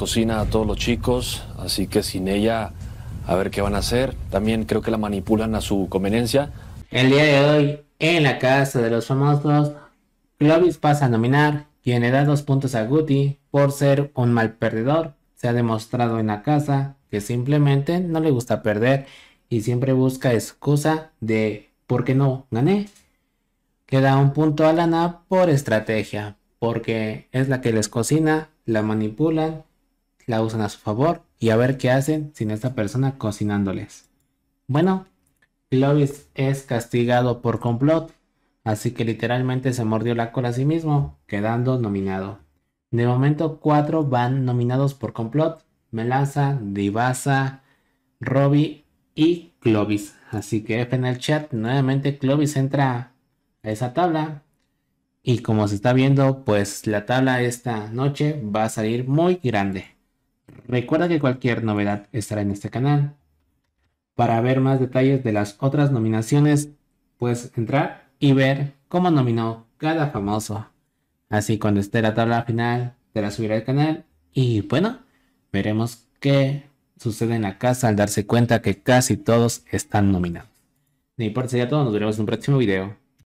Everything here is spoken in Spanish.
cocina a todos los chicos, así que sin ella a ver qué van a hacer. También creo que la manipulan a su conveniencia. El día de hoy, en la casa de los famosos, Clovis pasa a nominar, quien le da dos puntos a Guti por ser un mal perdedor. Se ha demostrado en la casa que simplemente no le gusta perder y siempre busca excusa de por qué no gané. queda un punto a Lana por estrategia, porque es la que les cocina, la manipulan la usan a su favor y a ver qué hacen sin esta persona cocinándoles. Bueno, Clovis es castigado por complot, así que literalmente se mordió la cola a sí mismo, quedando nominado. De momento, cuatro van nominados por complot: Melaza, Divasa, Robbie y Clovis. Así que F en el chat, nuevamente Clovis entra a esa tabla. Y como se está viendo, pues la tabla esta noche va a salir muy grande. Recuerda que cualquier novedad estará en este canal. Para ver más detalles de las otras nominaciones, puedes entrar y ver cómo nominó cada famoso. Así cuando esté la tabla final, te la subirá al canal y bueno, veremos qué sucede en la casa al darse cuenta que casi todos están nominados. De por sería todo, nos vemos en un próximo video.